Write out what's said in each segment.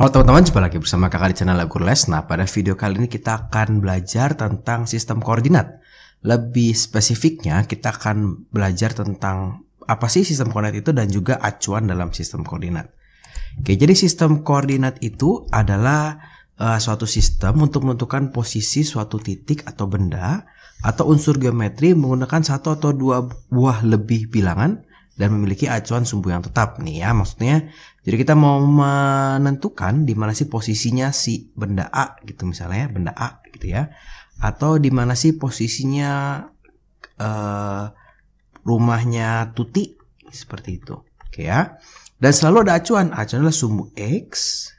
Halo teman-teman, jumpa lagi bersama kakak di channel Agur Les. Nah, pada video kali ini kita akan belajar tentang sistem koordinat. Lebih spesifiknya, kita akan belajar tentang apa sih sistem koordinat itu dan juga acuan dalam sistem koordinat. Oke, jadi sistem koordinat itu adalah uh, suatu sistem untuk menentukan posisi suatu titik atau benda atau unsur geometri menggunakan satu atau dua buah lebih bilangan dan memiliki acuan sumbu yang tetap nih ya maksudnya jadi kita mau menentukan di mana sih posisinya si benda A gitu misalnya benda A gitu ya atau di mana sih posisinya uh, rumahnya Tuti seperti itu oke ya dan selalu ada acuan acuan adalah sumbu X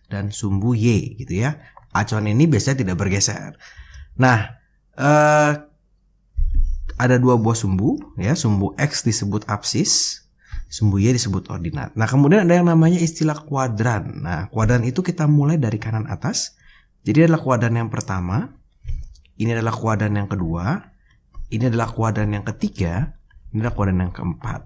dan sumbu Y gitu ya acuan ini biasanya tidak bergeser nah eh, ada dua buah sumbu ya sumbu X disebut absis Sembuya disebut ordinat. Nah, kemudian ada yang namanya istilah kuadran. Nah, kuadran itu kita mulai dari kanan atas. Jadi adalah kuadran yang pertama, ini adalah kuadran yang kedua, ini adalah kuadran yang ketiga, ini adalah kuadran yang keempat.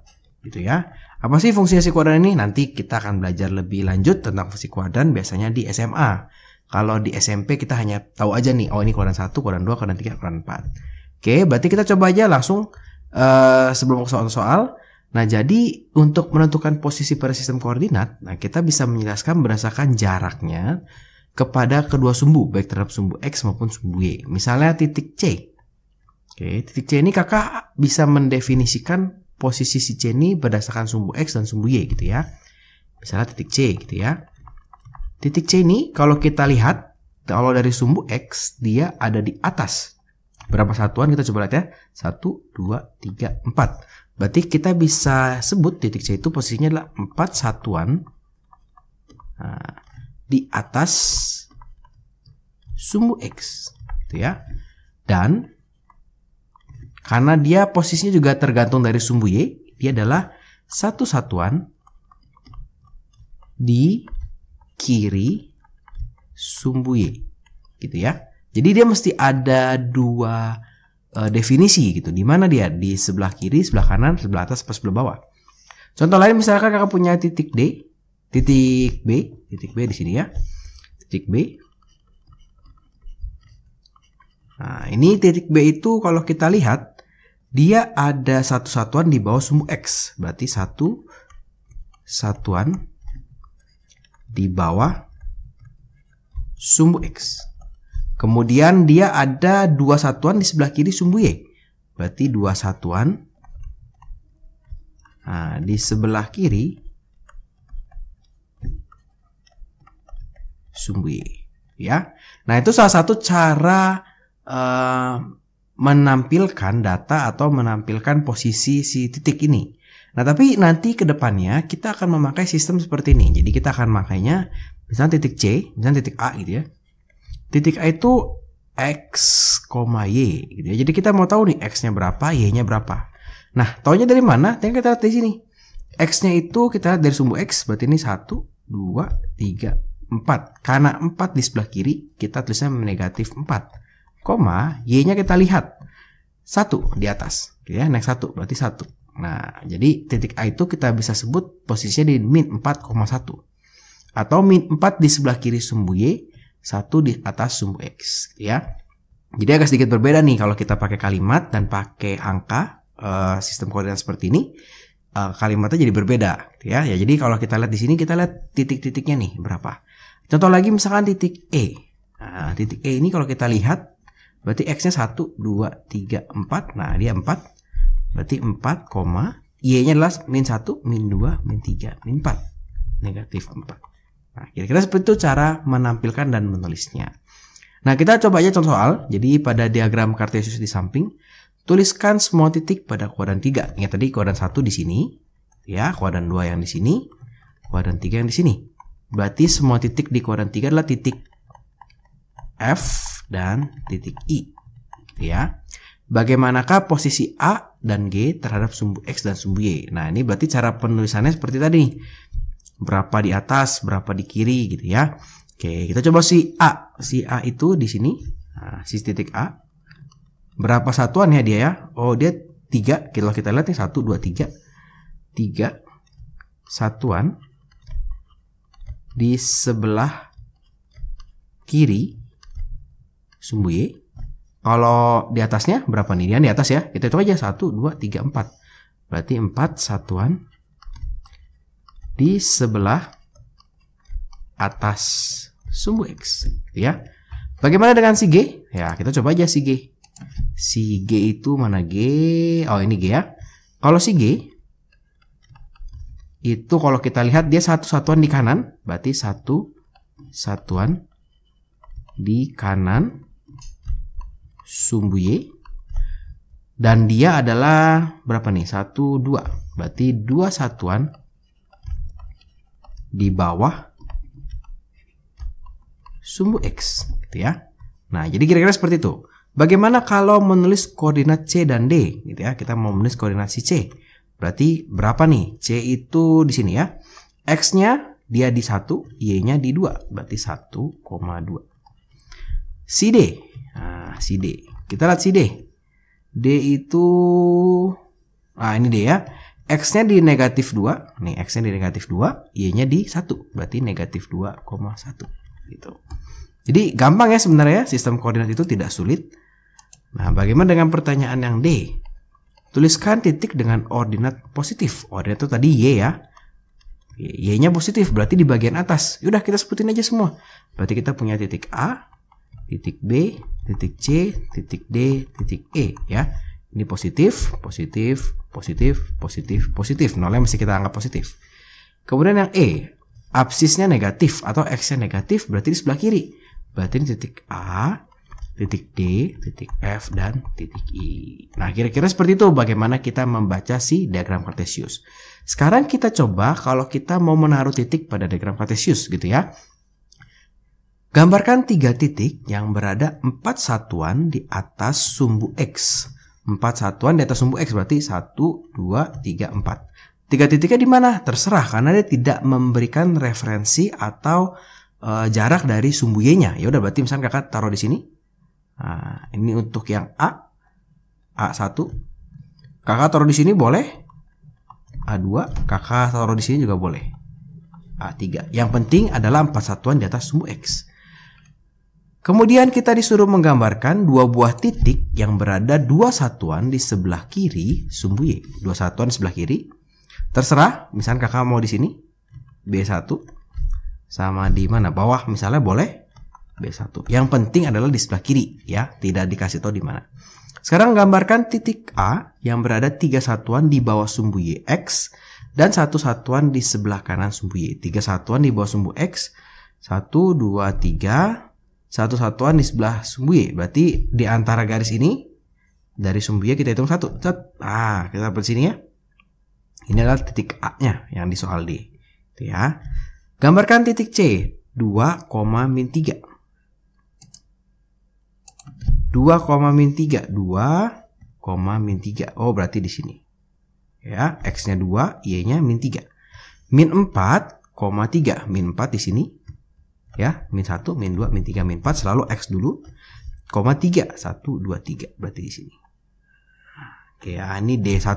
Gitu ya. Apa sih fungsi si kuadran ini? Nanti kita akan belajar lebih lanjut tentang fungsi kuadran biasanya di SMA. Kalau di SMP kita hanya tahu aja nih, oh ini kuadran 1, kuadran 2, kuadran 3, kuadran 4. Oke, berarti kita coba aja langsung uh, sebelum ke soal-soal Nah, jadi untuk menentukan posisi pada sistem koordinat, nah kita bisa menjelaskan berdasarkan jaraknya kepada kedua sumbu, baik terhadap sumbu X maupun sumbu Y. Misalnya titik C. Oke, titik C ini kakak bisa mendefinisikan posisi si C ini berdasarkan sumbu X dan sumbu Y gitu ya. Misalnya titik C gitu ya. Titik C ini kalau kita lihat, kalau dari sumbu X, dia ada di atas. Berapa satuan kita coba lihat ya? 1, 2, 3, 4. Berarti kita bisa sebut titik C itu posisinya adalah 4 satuan uh, di atas sumbu X. Gitu ya. Dan karena dia posisinya juga tergantung dari sumbu Y, dia adalah satu satuan di kiri sumbu Y. Gitu ya. Jadi dia mesti ada dua uh, definisi gitu. Di mana dia? Di sebelah kiri, sebelah kanan, sebelah atas, atau sebelah bawah. Contoh lain misalkan kakak punya titik D, titik B, titik B di sini ya. Titik B. Nah, ini titik B itu kalau kita lihat dia ada satu satuan di bawah sumbu X. Berarti satu satuan di bawah sumbu X. Kemudian dia ada dua satuan di sebelah kiri sumbu Y. Berarti dua satuan. Nah, di sebelah kiri sumbu Y. Ya. Nah, itu salah satu cara uh, menampilkan data atau menampilkan posisi si titik ini. Nah, tapi nanti ke depannya kita akan memakai sistem seperti ini. Jadi kita akan makainya misalnya titik C, misalnya titik A gitu ya titik A itu X, Y gitu ya. Jadi kita mau tahu nih X-nya berapa, Y-nya berapa. Nah, taunya dari mana? Yang kita lihat di sini. X-nya itu kita lihat dari sumbu X, berarti ini 1, 2, 3, 4. Karena 4 di sebelah kiri, kita tulisnya negatif 4. Koma, Y-nya kita lihat. 1 di atas. Gitu ya, naik 1, berarti 1. Nah, jadi titik A itu kita bisa sebut posisinya di min 4,1. Atau min 4 di sebelah kiri sumbu Y, satu di atas sumbu X gitu ya. Jadi agak sedikit berbeda nih kalau kita pakai kalimat dan pakai angka uh, sistem koordinat seperti ini uh, kalimatnya jadi berbeda gitu ya. Ya jadi kalau kita lihat di sini kita lihat titik-titiknya nih berapa. Contoh lagi misalkan titik E. Nah, titik E ini kalau kita lihat berarti X-nya 1 2 3 4. Nah, dia empat, Berarti empat koma Y-nya adalah min 1, min 2, min 3, min 4. Negatif empat. Nah, kira-kira seperti itu cara menampilkan dan menulisnya. Nah, kita coba aja contoh soal. Jadi, pada diagram kartesius di samping, tuliskan semua titik pada kuadran 3. Ya, tadi kuadran 1 di sini, ya, kuadran 2 yang di sini, kuadran 3 yang di sini. Berarti semua titik di kuadran 3 adalah titik F dan titik I. Ya. Bagaimanakah posisi A dan G terhadap sumbu X dan sumbu Y? Nah, ini berarti cara penulisannya seperti tadi berapa di atas, berapa di kiri gitu ya. Oke, kita coba si A. Si A itu di sini, nah, si titik A. Berapa satuan ya dia ya? Oh, dia 3. Kalau kita lihat nih 1 2 3. 3 satuan di sebelah kiri sumbu Y. Kalau di atasnya berapa nih? Dia di atas ya. Kita itu aja 1 2 3 4. Berarti 4 satuan di sebelah atas sumbu X. Gitu ya. Bagaimana dengan si G? Ya, kita coba aja si G. Si G itu mana G? Oh, ini G ya. Kalau si G, itu kalau kita lihat dia satu satuan di kanan, berarti satu satuan di kanan sumbu Y. Dan dia adalah berapa nih? Satu, dua. Berarti dua satuan di bawah sumbu X gitu ya. Nah, jadi kira-kira seperti itu. Bagaimana kalau menulis koordinat C dan D gitu ya? Kita mau menulis koordinasi C. Berarti berapa nih? C itu di sini ya. X-nya dia di 1, Y-nya di 2. Berarti 1,2. CD. Nah, cd, Kita lihat cd. D. D itu... Ah, ini D ya. X-nya di negatif 2. Nih, X-nya di negatif 2. Y-nya di 1. Berarti negatif 2,1. Gitu. Jadi gampang ya sebenarnya. Sistem koordinat itu tidak sulit. Nah, bagaimana dengan pertanyaan yang D? Tuliskan titik dengan ordinat positif. Ordinat itu tadi Y ya. Y-nya positif, berarti di bagian atas. Yaudah, kita sebutin aja semua. Berarti kita punya titik A, titik B, titik C, titik D, titik E ya. Ini positif, positif, positif, positif, positif. Nolnya mesti kita anggap positif. Kemudian yang E, absisnya negatif atau X-nya negatif berarti di sebelah kiri. Berarti ini titik A, titik D, titik F, dan titik I. Nah, kira-kira seperti itu bagaimana kita membaca si diagram Cartesius. Sekarang kita coba kalau kita mau menaruh titik pada diagram Cartesius gitu ya. Gambarkan tiga titik yang berada empat satuan di atas sumbu X. 4 satuan di atas sumbu X berarti 1, 2, 3, 4. Tiga titiknya di mana? Terserah karena dia tidak memberikan referensi atau e, jarak dari sumbu Y-nya. Ya udah berarti misalnya kakak taruh di sini. Nah, ini untuk yang A. A1. Kakak taruh di sini boleh. A2, kakak taruh di sini juga boleh. A3. Yang penting adalah 4 satuan di atas sumbu X. Kemudian kita disuruh menggambarkan dua buah titik yang berada dua satuan di sebelah kiri sumbu Y. Dua satuan di sebelah kiri. Terserah, misalnya kakak mau di sini. B1 sama di mana? Bawah misalnya boleh B1. Yang penting adalah di sebelah kiri ya, tidak dikasih tahu di mana. Sekarang gambarkan titik A yang berada tiga satuan di bawah sumbu y, x dan satu satuan di sebelah kanan sumbu Y. Tiga satuan di bawah sumbu X. Satu, dua, tiga, satu satuan di sebelah Sumbuye. Berarti di antara garis ini dari Sumbuye kita hitung satu. Cet. Ah, kita dapat sini ya. Ini adalah titik A-nya yang di soal D. Itu ya. Gambarkan titik C 2, min 3. 2, min 3. 2, min 3. Oh, berarti di sini. Ya, X-nya 2, Y-nya min 3. Min 4, 3. Min 4 di sini, ya min 1 min 2 min 3 min 4 selalu x dulu koma 3 1 2 3 berarti di sini oke ya, ini D1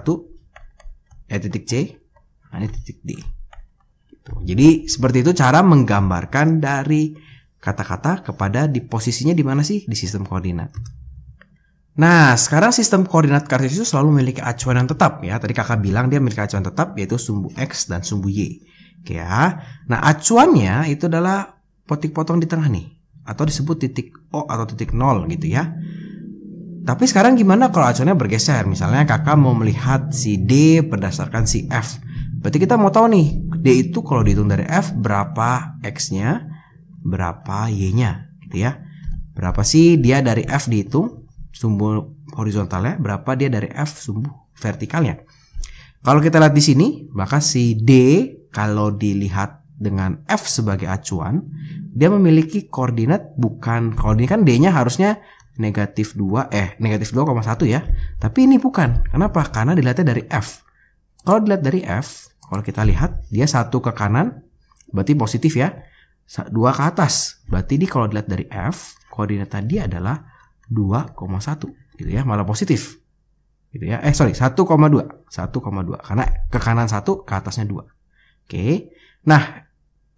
eh titik C ah, ini titik D gitu. jadi seperti itu cara menggambarkan dari kata-kata kepada di posisinya di mana sih di sistem koordinat Nah, sekarang sistem koordinat kartesius selalu memiliki acuan yang tetap ya. Tadi kakak bilang dia memiliki acuan tetap yaitu sumbu X dan sumbu Y. Oke ya. Nah, acuannya itu adalah potik potong di tengah nih atau disebut titik O atau titik nol gitu ya. Tapi sekarang gimana kalau acuannya bergeser? Misalnya kakak mau melihat si D berdasarkan si F. Berarti kita mau tahu nih, D itu kalau dihitung dari F berapa X-nya, berapa Y-nya gitu ya. Berapa sih dia dari F dihitung sumbu horizontalnya, berapa dia dari F sumbu vertikalnya. Kalau kita lihat di sini, maka si D kalau dilihat dengan F sebagai acuan, dia memiliki koordinat bukan kalau ini kan D-nya harusnya negatif 2 eh negatif 2,1 ya. Tapi ini bukan. Kenapa? Karena dilihatnya dari F. Kalau dilihat dari F, kalau kita lihat dia satu ke kanan berarti positif ya. Dua ke atas. Berarti ini kalau dilihat dari F, koordinat tadi adalah 2,1 gitu ya, malah positif. Gitu ya. Eh sorry, 1,2. 1,2 karena ke kanan 1, ke atasnya 2. Oke. Nah,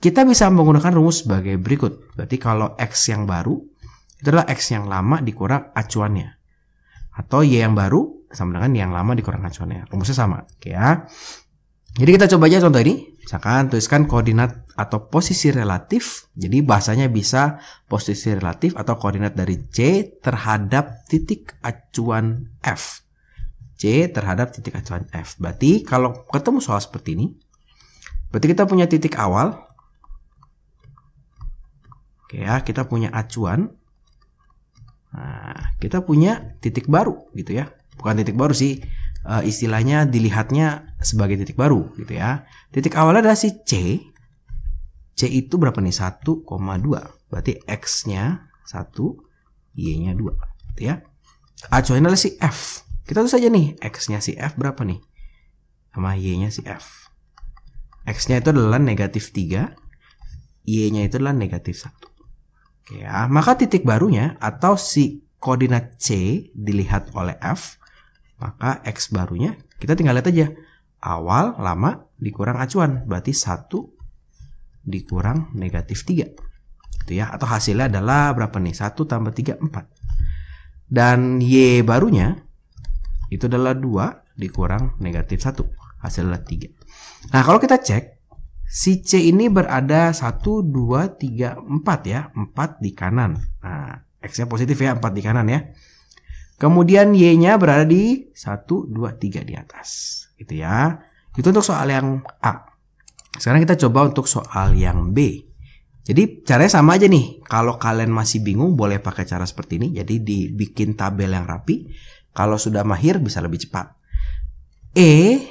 kita bisa menggunakan rumus sebagai berikut. Berarti kalau X yang baru, itu adalah X yang lama dikurang acuannya. Atau Y yang baru sama dengan yang lama dikurang acuannya. Rumusnya sama. Oke ya. Jadi kita coba aja contoh ini. Misalkan tuliskan koordinat atau posisi relatif. Jadi bahasanya bisa posisi relatif atau koordinat dari C terhadap titik acuan F. C terhadap titik acuan F. Berarti kalau ketemu soal seperti ini, berarti kita punya titik awal Oke ya, kita punya acuan. Nah, kita punya titik baru gitu ya. Bukan titik baru sih, e, istilahnya dilihatnya sebagai titik baru gitu ya. Titik awalnya adalah si C. C itu berapa nih? 1,2. Berarti X-nya 1, Y-nya 2 gitu ya. Acuannya adalah si F. Kita tuh saja nih, X-nya si F berapa nih? Sama Y-nya si F. X-nya itu adalah negatif 3, Y-nya itu adalah negatif 1. Ya, maka titik barunya atau si koordinat C dilihat oleh F, maka X barunya kita tinggal lihat aja. Awal, lama, dikurang acuan. Berarti satu dikurang negatif 3. Itu ya. Atau hasilnya adalah berapa nih? satu tambah tiga empat Dan Y barunya itu adalah 2 dikurang negatif 1. Hasilnya 3. Nah, kalau kita cek, Si C ini berada 1, 2, 3, 4 ya. 4 di kanan. Nah, X-nya positif ya, 4 di kanan ya. Kemudian Y-nya berada di 1, 2, 3 di atas. Gitu ya. Itu untuk soal yang A. Sekarang kita coba untuk soal yang B. Jadi caranya sama aja nih. Kalau kalian masih bingung boleh pakai cara seperti ini. Jadi dibikin tabel yang rapi. Kalau sudah mahir bisa lebih cepat. E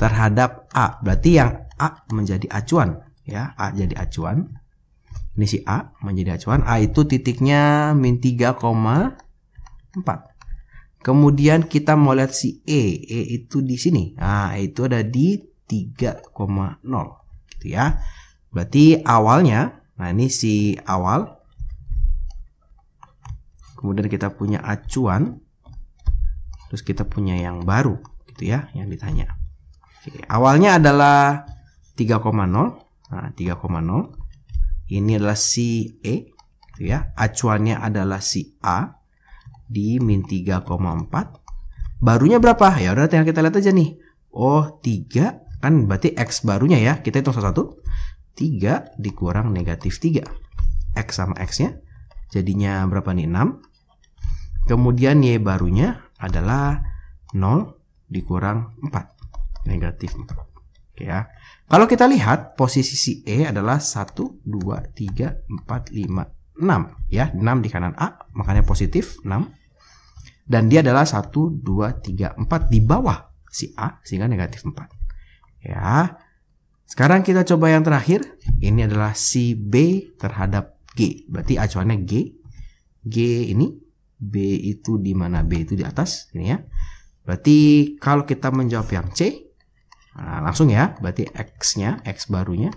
terhadap A. Berarti yang A menjadi acuan ya A jadi acuan ini si A menjadi acuan A itu titiknya min 3,4 kemudian kita mau lihat si E E itu di sini nah itu ada di 3,0 gitu ya berarti awalnya nah ini si awal kemudian kita punya acuan terus kita punya yang baru gitu ya yang ditanya Oke, awalnya adalah 3,0. Nah, 3,0. Ini adalah E. gitu ya. Acuannya adalah si A di min 3,4. Barunya berapa? Ya udah tinggal kita lihat aja nih. Oh, 3 kan berarti X barunya ya. Kita hitung satu-satu. 3 dikurang negatif 3. X sama X-nya. Jadinya berapa nih? 6. Kemudian Y barunya adalah 0 dikurang 4. Negatif 4 ya. Kalau kita lihat posisi si E adalah 1 2 3 4 5 6 ya, 6 di kanan A, makanya positif 6. Dan dia adalah 1 2 3 4 di bawah si A sehingga negatif 4. Ya. Sekarang kita coba yang terakhir, ini adalah si B terhadap G. Berarti acuannya G. G ini B itu di mana? B itu di atas ini ya. Berarti kalau kita menjawab yang C, Nah, langsung ya, berarti X-nya, X barunya.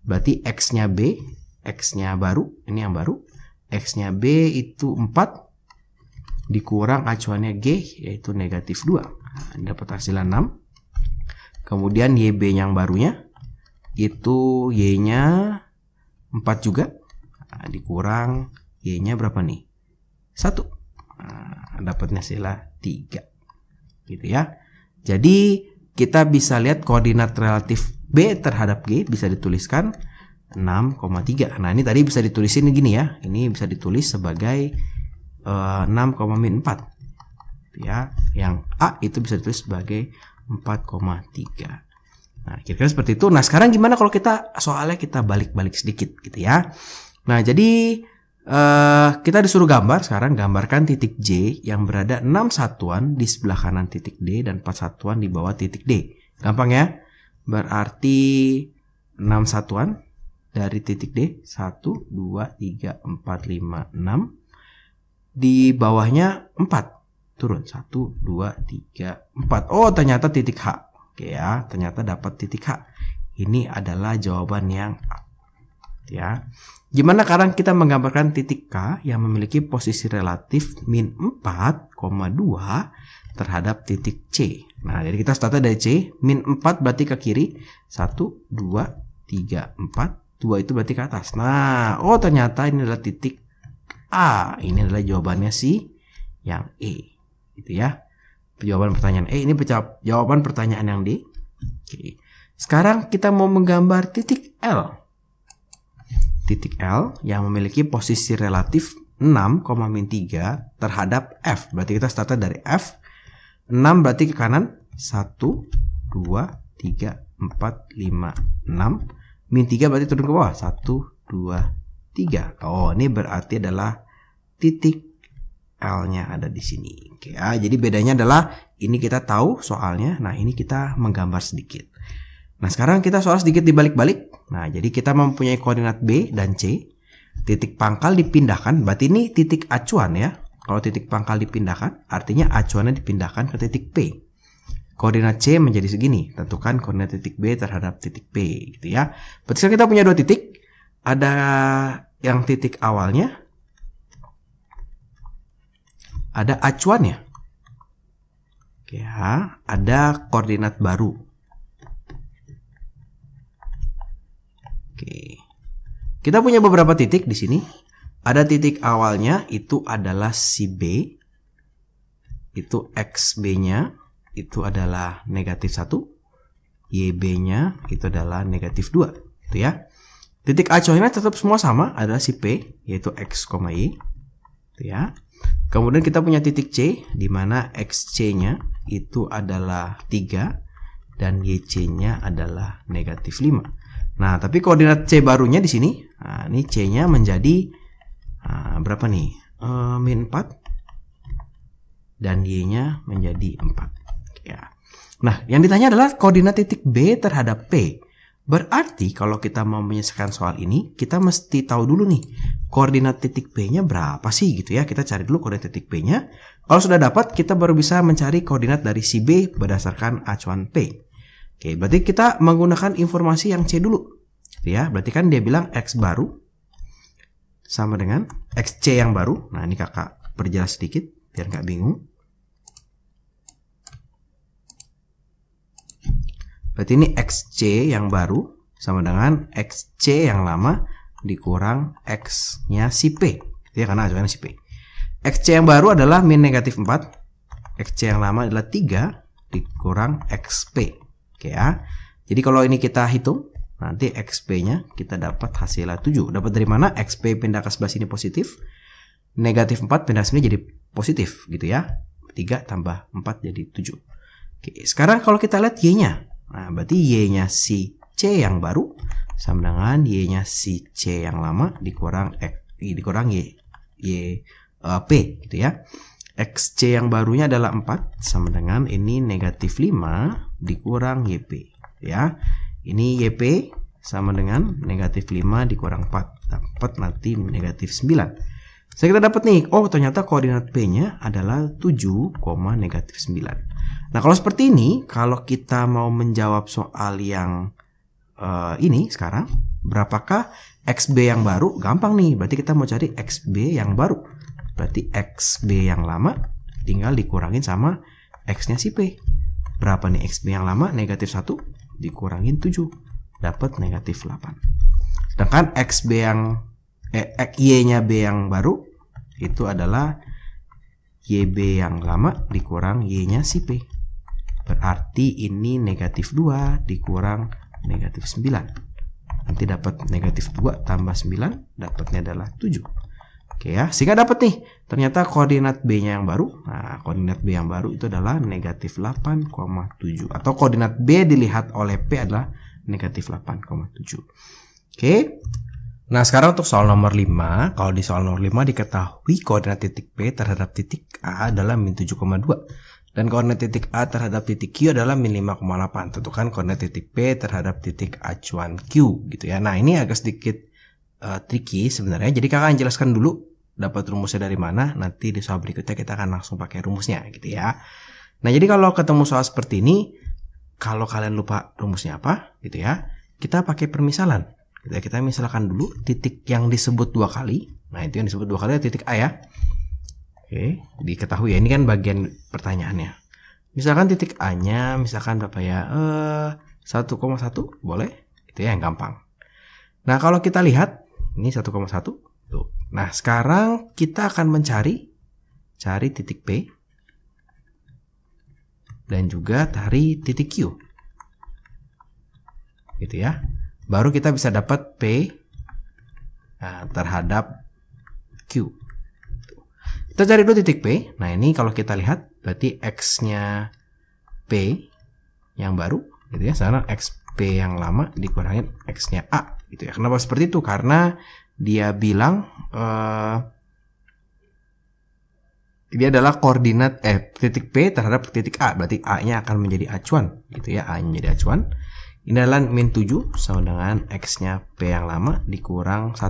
Berarti X-nya B, X-nya baru, ini yang baru. X-nya B itu 4, dikurang acuannya G, yaitu negatif 2. Nah, dapat hasilan 6. Kemudian YB yang barunya, itu Y-nya 4 juga. Nah, dikurang Y-nya berapa nih? 1. Nah, dapatnya sila 3. Gitu ya. Jadi, kita bisa lihat koordinat relatif B terhadap G bisa dituliskan 6,3. Nah, ini tadi bisa ditulisin gini ya. Ini bisa ditulis sebagai uh, eh, 6,4. Ya, yang A itu bisa ditulis sebagai 4,3. Nah, kira-kira seperti itu. Nah, sekarang gimana kalau kita soalnya kita balik-balik sedikit gitu ya. Nah, jadi Uh, kita disuruh gambar sekarang gambarkan titik J yang berada 6 satuan di sebelah kanan titik D dan 4 satuan di bawah titik D. Gampang ya? Berarti 6 satuan dari titik D 1 2 3 4 5 6 di bawahnya 4 turun 1 2 3 4. Oh, ternyata titik H. Oke ya, ternyata dapat titik H. Ini adalah jawaban yang ya. Gimana sekarang kita menggambarkan titik K yang memiliki posisi relatif min 4,2 terhadap titik C. Nah, jadi kita start dari C, min 4 berarti ke kiri, 1, 2, 3, 4, 2 itu berarti ke atas. Nah, oh ternyata ini adalah titik A, ini adalah jawabannya si yang E, gitu ya. Jawaban pertanyaan E, ini jawaban pertanyaan yang D. Oke. Sekarang kita mau menggambar titik L titik L yang memiliki posisi relatif 6,3 terhadap F. Berarti kita start dari F. 6 berarti ke kanan 1 2 3 4 5 6. Min 3 berarti turun ke bawah 1 2 3. Oh, ini berarti adalah titik L-nya ada di sini. Oke, ya. jadi bedanya adalah ini kita tahu soalnya, nah ini kita menggambar sedikit. Nah, sekarang kita soal sedikit dibalik-balik Nah, jadi kita mempunyai koordinat B dan C. Titik pangkal dipindahkan, berarti ini titik acuan ya. Kalau titik pangkal dipindahkan, artinya acuannya dipindahkan ke titik P. Koordinat C menjadi segini, tentukan koordinat titik B terhadap titik P gitu ya. Berarti sekarang kita punya dua titik. Ada yang titik awalnya, ada acuannya. Ya, ada koordinat baru Oke. Kita punya beberapa titik di sini. Ada titik awalnya itu adalah si B. Itu XB-nya itu adalah negatif 1. YB-nya itu adalah negatif 2. Itu ya. Titik acuannya tetap semua sama adalah si P yaitu X, Y. Itu ya. Kemudian kita punya titik C di mana XC-nya itu adalah 3 dan YC-nya adalah negatif 5. Nah, tapi koordinat C barunya di sini, nah, ini C-nya menjadi nah, berapa nih? E, min 4 dan Y-nya menjadi 4. Ya. Nah, yang ditanya adalah koordinat titik B terhadap P. Berarti kalau kita mau menyelesaikan soal ini, kita mesti tahu dulu nih, koordinat titik B-nya berapa sih gitu ya. Kita cari dulu koordinat titik B-nya. Kalau sudah dapat, kita baru bisa mencari koordinat dari si B berdasarkan acuan P. Oke, berarti kita menggunakan informasi yang C dulu. Gitu ya, berarti kan dia bilang X baru sama dengan XC yang baru. Nah, ini kakak perjelas sedikit biar nggak bingung. Berarti ini XC yang baru sama dengan XC yang lama dikurang X-nya si P. Gitu ya, karena acuannya si P. XC yang baru adalah min negatif 4. XC yang lama adalah 3 dikurang XP. Oke ya. Jadi kalau ini kita hitung nanti XP-nya kita dapat hasilnya 7. Dapat dari mana? XP pindah ke sebelah sini positif. Negatif 4 pindah sini jadi positif gitu ya. 3 tambah 4 jadi 7. Oke, sekarang kalau kita lihat Y-nya. Nah, berarti Y-nya si C yang baru sama dengan Y-nya si C yang lama dikurang X, dikurang Y, Y uh, P gitu ya. XC yang barunya adalah 4 sama dengan ini negatif 5 dikurang YP ya. Ini YP sama dengan negatif 5 dikurang 4. Dapat nanti negatif 9. Saya kita dapat nih, oh ternyata koordinat P-nya adalah 7, negatif 9. Nah kalau seperti ini, kalau kita mau menjawab soal yang uh, ini sekarang, berapakah XB yang baru? Gampang nih, berarti kita mau cari XB yang baru. Berarti XB yang lama tinggal dikurangin sama X-nya si P. Berapa nih XP yang lama? Negatif 1 dikurangin 7. Dapat negatif 8. Sedangkan XB yang eh, Y-nya B yang baru itu adalah YB yang lama dikurang Y-nya si P. Berarti ini negatif 2 dikurang negatif 9. Nanti dapat negatif 2 tambah 9 dapatnya adalah 7. Oke ya, sehingga dapat nih ternyata koordinat B-nya yang baru. Nah, koordinat B yang baru itu adalah negatif 8,7 atau koordinat B dilihat oleh P adalah negatif 8,7. Oke. Nah, sekarang untuk soal nomor 5, kalau di soal nomor 5 diketahui koordinat titik P terhadap titik A adalah min 7,2 dan koordinat titik A terhadap titik Q adalah min 5,8. Tentukan koordinat titik P terhadap titik acuan Q gitu ya. Nah, ini agak sedikit uh, tricky sebenarnya. Jadi kakak akan jelaskan dulu dapat rumusnya dari mana. Nanti di soal berikutnya kita akan langsung pakai rumusnya gitu ya. Nah jadi kalau ketemu soal seperti ini, kalau kalian lupa rumusnya apa gitu ya, kita pakai permisalan. Kita, gitu ya, Kita misalkan dulu titik yang disebut dua kali. Nah itu yang disebut dua kali titik A ya. Oke, diketahui ya ini kan bagian pertanyaannya. Misalkan titik A-nya misalkan berapa ya? Eh 1,1 boleh? Itu ya, yang gampang. Nah, kalau kita lihat ini 1,1. Tuh. Nah, sekarang kita akan mencari cari titik P dan juga cari titik Q. Gitu ya. Baru kita bisa dapat P nah, terhadap Q. Kita cari dulu titik P. Nah, ini kalau kita lihat berarti X-nya P yang baru gitu ya. Sana P yang lama dikurangin X-nya A gitu ya. Kenapa seperti itu? Karena dia bilang uh, dia adalah koordinat eh titik P terhadap titik A, berarti A-nya akan menjadi acuan, gitu ya. a menjadi acuan. Ini adalah min 7 sama dengan X-nya P yang lama dikurang 1.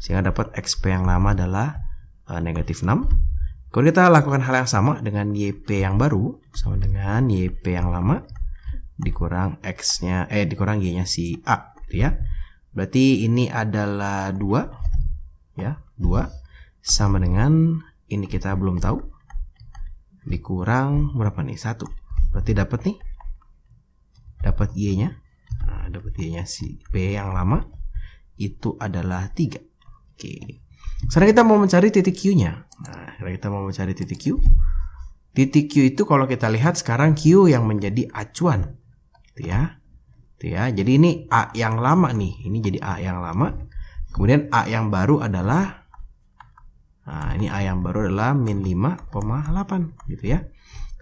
Sehingga dapat x P yang lama adalah e, negatif 6. Kalau kita lakukan hal yang sama dengan YP yang baru sama dengan YP yang lama dikurang X-nya eh dikurang Y-nya si A gitu ya. Berarti ini adalah 2 ya, 2 sama dengan ini kita belum tahu. Dikurang berapa nih? 1. Berarti dapat nih dapat Y-nya. Nah, dapat Y-nya si p yang lama itu adalah 3. Oke. Sekarang kita mau mencari titik Q-nya. Nah, sekarang kita mau mencari titik Q. Titik Q itu kalau kita lihat sekarang Q yang menjadi acuan. Gitu ya gitu ya. Jadi ini A yang lama nih. Ini jadi A yang lama. Kemudian A yang baru adalah Nah, ini A yang baru adalah min 5,8 gitu ya.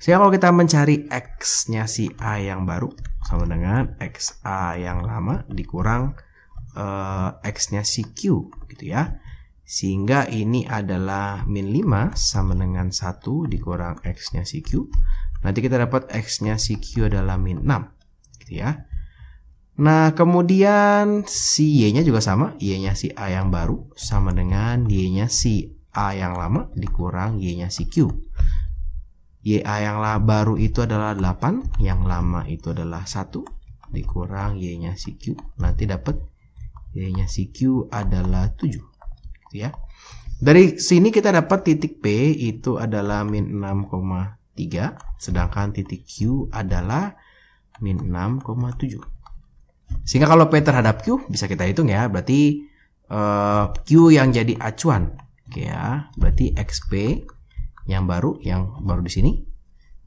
Sehingga kalau kita mencari X-nya si A yang baru sama dengan X A yang lama dikurang uh, X-nya si Q gitu ya. Sehingga ini adalah min 5 sama dengan 1 dikurang X-nya si Q. Nanti kita dapat X-nya si Q adalah min 6 gitu ya. Nah, kemudian si Y-nya juga sama, Y-nya si A yang baru sama dengan Y-nya si A yang lama dikurang Y-nya si Q. YA yang baru itu adalah 8, yang lama itu adalah 1 dikurang Y-nya si Q. Nanti dapat Y-nya si Q adalah 7. Gitu ya. Dari sini kita dapat titik P itu adalah min 6,3 sedangkan titik Q adalah min 6,7. Sehingga kalau P terhadap Q bisa kita hitung ya, berarti uh, Q yang jadi acuan. Oke ya, berarti XP yang baru yang baru di sini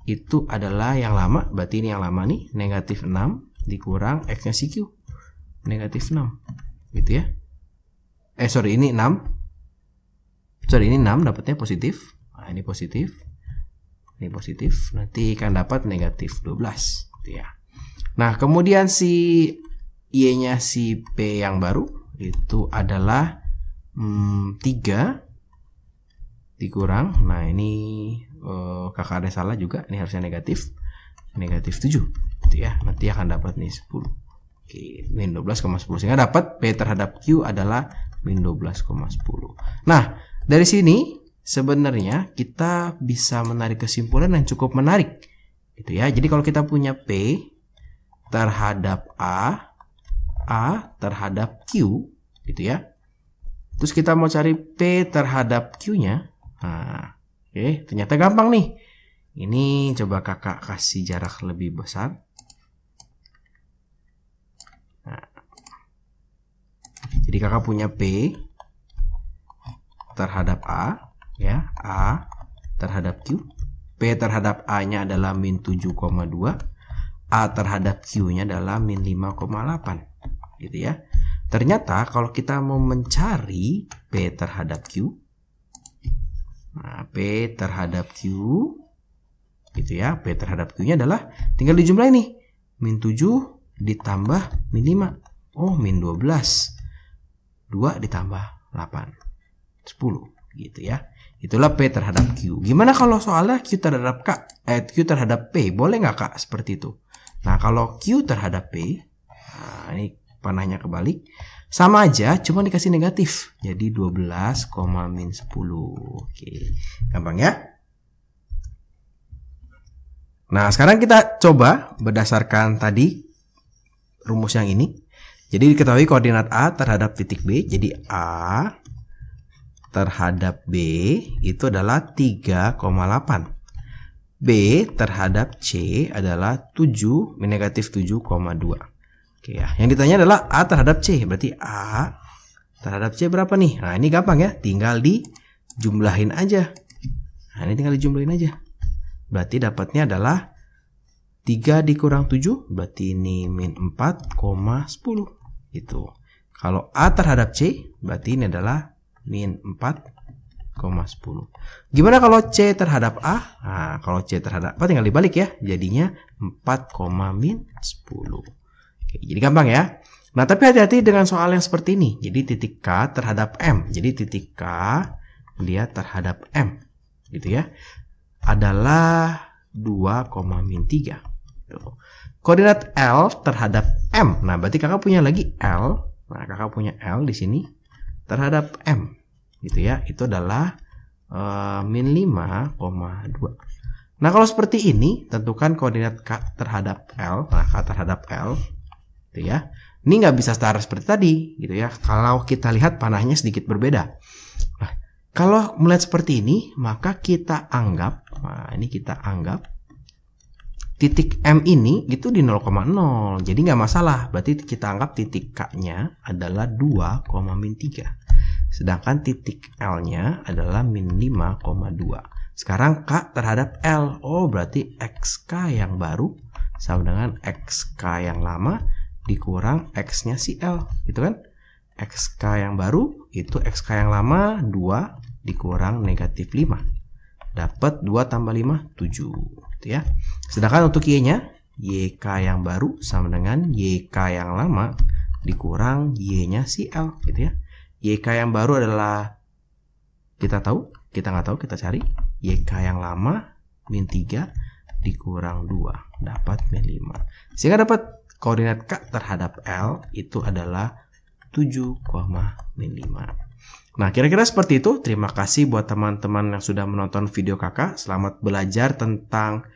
itu adalah yang lama, berarti ini yang lama nih, negatif 6 dikurang X-nya si Q. Negatif 6. Gitu ya. Eh sorry, ini 6. Sorry, ini 6 dapatnya positif. Nah, ini positif. Ini positif. Nanti akan dapat negatif 12. Gitu ya. Nah, kemudian si Y-nya si P yang baru itu adalah hmm, 3 dikurang. Nah, ini uh, kakak ada salah juga. Ini harusnya negatif. Negatif 7. Gitu ya. Nanti akan dapat nih 10. Oke, min 12,10. Sehingga dapat P terhadap Q adalah min 12,10. Nah, dari sini sebenarnya kita bisa menarik kesimpulan yang cukup menarik. Gitu ya. Jadi kalau kita punya P terhadap A A terhadap Q gitu ya. Terus kita mau cari P terhadap Q-nya. Nah, oke, okay. ternyata gampang nih. Ini coba kakak kasih jarak lebih besar. Nah. Jadi kakak punya P terhadap A, ya, A terhadap Q. P terhadap A-nya adalah min 7,2. A terhadap Q-nya adalah min 5,8 gitu ya. Ternyata kalau kita mau mencari P terhadap Q, nah, P terhadap Q, gitu ya, P terhadap Q-nya adalah tinggal dijumlah nih, min 7 ditambah min 5, oh min 12, 2 ditambah 8, 10, gitu ya. Itulah P terhadap Q. Gimana kalau soalnya Q terhadap K, eh, Q terhadap P? Boleh nggak Kak seperti itu? Nah, kalau Q terhadap P, nah ini panahnya kebalik sama aja cuma dikasih negatif jadi 12, min 10 oke gampang ya nah sekarang kita coba berdasarkan tadi rumus yang ini jadi diketahui koordinat A terhadap titik B jadi A terhadap B itu adalah 3,8 B terhadap C adalah 7 negatif 7,2 Oke ya. Yang ditanya adalah A terhadap C. Berarti A terhadap C berapa nih? Nah, ini gampang ya. Tinggal dijumlahin aja. Nah, ini tinggal dijumlahin aja. Berarti dapatnya adalah 3 dikurang 7. Berarti ini min 4, 10. Gitu. Kalau A terhadap C, berarti ini adalah min 4, 10. Gimana kalau C terhadap A? Nah, kalau C terhadap A tinggal dibalik ya. Jadinya 4, min 10. Jadi gampang ya. Nah, tapi hati-hati dengan soal yang seperti ini. Jadi titik K terhadap M. Jadi titik K dia terhadap M. Gitu ya. Adalah 2, min 3. Tuh. Koordinat L terhadap M. Nah, berarti kakak punya lagi L. Nah, kakak punya L di sini terhadap M. Gitu ya. Itu adalah uh, min 5,2. Nah, kalau seperti ini, tentukan koordinat K terhadap L. Nah, K terhadap L gitu ya. Ini nggak bisa setara seperti tadi, gitu ya. Kalau kita lihat panahnya sedikit berbeda. Nah, kalau melihat seperti ini, maka kita anggap, nah ini kita anggap titik M ini itu di 0,0. Jadi nggak masalah. Berarti kita anggap titik K-nya adalah 2, min 3. Sedangkan titik L-nya adalah min 5,2. Sekarang K terhadap L. Oh, berarti XK yang baru sama dengan XK yang lama dikurang X-nya si L, gitu kan? XK yang baru itu XK yang lama 2 dikurang negatif 5. Dapat 2 tambah 5, 7. Gitu ya. Sedangkan untuk Y-nya, YK yang baru sama dengan YK yang lama dikurang Y-nya si L. Gitu ya. YK yang baru adalah kita tahu, kita nggak tahu, kita cari. YK yang lama min 3 dikurang 2 dapat min 5. Sehingga dapat koordinat K terhadap L itu adalah 7,5. Nah, kira-kira seperti itu. Terima kasih buat teman-teman yang sudah menonton video kakak. Selamat belajar tentang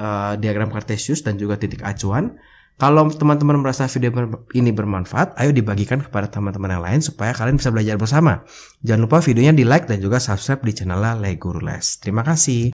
uh, diagram kartesius dan juga titik acuan. Kalau teman-teman merasa video ini bermanfaat, ayo dibagikan kepada teman-teman yang lain supaya kalian bisa belajar bersama. Jangan lupa videonya di like dan juga subscribe di channel Leguru Les. Terima kasih.